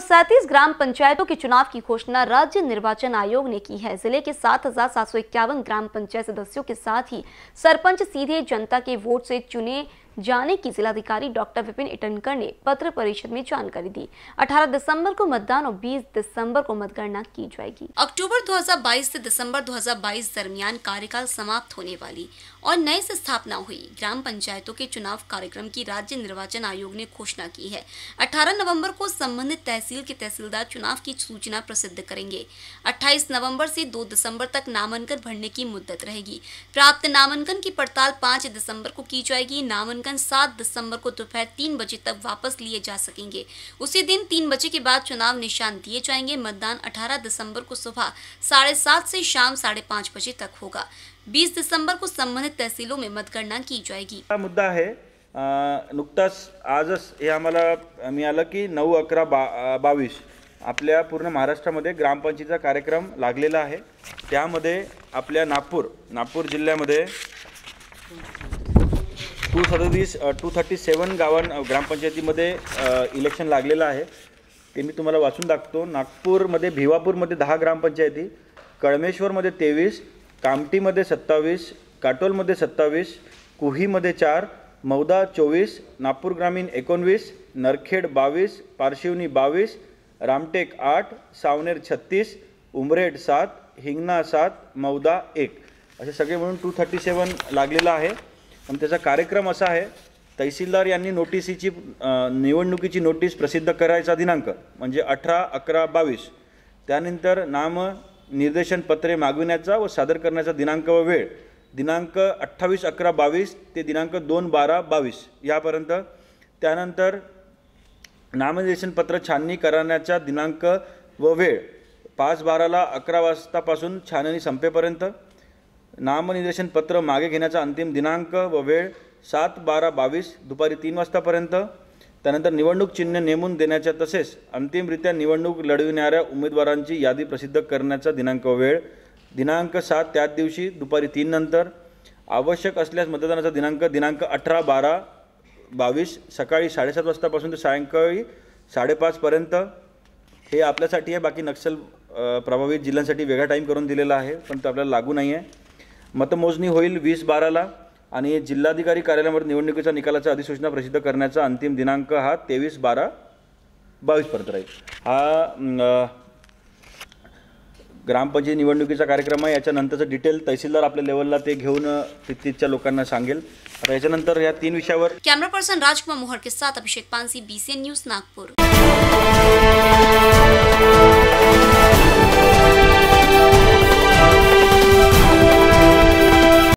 137 ग्राम पंचायतों के चुनाव की घोषणा राज्य निर्वाचन आयोग ने की है जिले के सात ग्राम पंचायत सदस्यों के साथ ही सरपंच सीधे जनता के वोट से चुने जाने की जिलाधिकारी डॉक्टर विपिन इटनकर ने पत्र परिषद में जानकारी दी 18 दिसंबर को मतदान और 20 दिसंबर को मतगणना की जाएगी अक्टूबर 2022 से दिसंबर 2022 दरमियान कार्यकाल समाप्त होने वाली और नए से स्थापना हुई ग्राम पंचायतों के चुनाव कार्यक्रम की राज्य निर्वाचन आयोग ने घोषणा की है अठारह नवम्बर को संबंधित तहसील के तहसीलदार चुनाव की सूचना प्रसिद्ध करेंगे अट्ठाईस नवम्बर से दो दिसंबर तक नामांकन भरने की मुद्दत रहेगी प्राप्त नामांकन की पड़ताल पाँच दिसंबर को की जाएगी नामांकन आवेदन सात दिसंबर को दोपहर तीन बजे तक वापस लिए जा सकेंगे उसी दिन तीन बजे के बाद चुनाव निशान दिए जाएंगे मतदान 18 दिसंबर को सुबह साढ़े सात से शाम साढ़े पाँच बजे तक होगा 20 दिसंबर को संबंधित तहसीलों में मतगणना की जाएगी मुद्दा है नुकता आज हे आम्हाला की नौ अकरा बा बावीस आपल्या पूर्ण महाराष्ट्रामध्ये ग्रामपंचायतीचा कार्यक्रम लागलेला आहे त्यामध्ये आपल्या नागपूर नागपूर जिल्ह्यामध्ये टू सदतीस टू थर्टी सेवन गावां ग्रामपंचायतीमध्ये इलेक्शन लागलेलं आहे ते मी तुम्हाला वाचून दाखतो नागपूरमध्ये भिवापूरमध्ये दहा ग्रामपंचायती कळमेश्वरमध्ये तेवीस कामटीमध्ये सत्तावीस काटोलमध्ये सत्तावीस कुहीमध्ये चार मौदा चोवीस नागपूर ग्रामीण एकोणवीस नरखेड बावीस पारशिवनी बावीस रामटेक आठ सावनेर छत्तीस उमरेड सात हिंगणा सात मौदा एक असे सगळे म्हणून टू थर्टी सेवन लागलेलं आहे पण त्याचा कार्यक्रम असा आहे तहसीलदार यांनी नोटिसीची निवडणुकीची नोटीस प्रसिद्ध करायचा दिनांक म्हणजे अठरा अकरा बावीस त्यानंतर नाम निर्देशन पत्रे मागविण्याचा व सादर करण्याचा दिनांक व वेळ दिनांक अठ्ठावीस अकरा बावीस ते दिनांक दोन बारा बावीस यापर्यंत त्यानंतर पत्र छाननी करण्याचा दिनांक व वेळ पाच बाराला अकरा वाजतापासून छाननी संपेपर्यंत नामनिर्देशन पत्र मागे घेण्याचा अंतिम दिनांक व वेळ सात बारा बावीस दुपारी तीन वाजतापर्यंत त्यानंतर निवडणूक चिन्ह नेमून देण्याच्या तसेच अंतिमरित्या निवडणूक लढविणाऱ्या उमेदवारांची यादी प्रसिद्ध करण्याचा दिनांक वेळ दिनांक सात त्याच दिवशी दुपारी तीन नंतर आवश्यक असल्यास मतदानाचा दिनांक दिनांक अठरा बारा बावीस सकाळी साडेसात वाजतापासून ते सायंकाळी साडेपाचपर्यंत हे आपल्यासाठी आहे बाकी नक्षल प्रभावित जिल्ह्यांसाठी वेगळा टाईम करून दिलेला आहे पण तो आपल्याला लागू नाही आहे मतमोजणी होईल वीस बाराला आणि जिल्हाधिकारी कार्यालयावर निवडणुकीच्या निकालाचा अधिसूचना प्रसिद्ध करण्याचा अंतिम दिनांक हा तेवीस बारा पर्यंत राहील हा ग्रामपंचायत निवडणुकीचा कार्यक्रम आहे याच्यानंतरचं डिटेल तहसीलदार आपल्या लेवलला ते घेऊन तिथच्या लोकांना सांगेल आता याच्यानंतर या तीन विषयावर कॅमेरा पर्सन राजकुमार मोहर के साथ अभिषेक पानसी एन न्यूज नागपूर